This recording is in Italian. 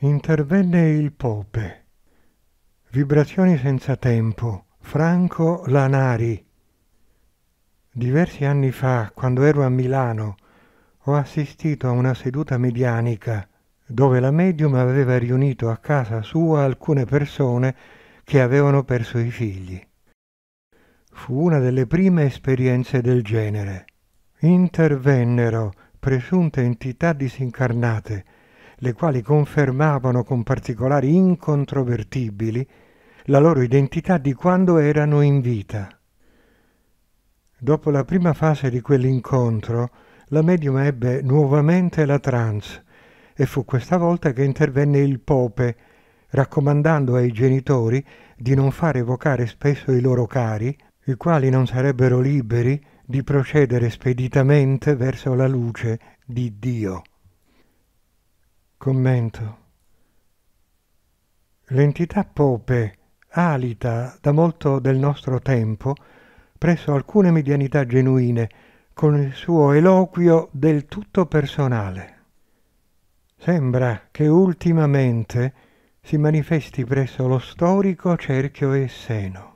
Intervenne il Pope. Vibrazioni senza tempo. Franco Lanari. Diversi anni fa, quando ero a Milano, ho assistito a una seduta medianica dove la medium aveva riunito a casa sua alcune persone che avevano perso i figli. Fu una delle prime esperienze del genere. Intervennero presunte entità disincarnate le quali confermavano con particolari incontrovertibili la loro identità di quando erano in vita. Dopo la prima fase di quell'incontro, la medium ebbe nuovamente la trance e fu questa volta che intervenne il Pope, raccomandando ai genitori di non far evocare spesso i loro cari, i quali non sarebbero liberi di procedere speditamente verso la luce di Dio. Commento. L'entità Pope alita da molto del nostro tempo presso alcune medianità genuine con il suo eloquio del tutto personale. Sembra che ultimamente si manifesti presso lo storico cerchio e seno.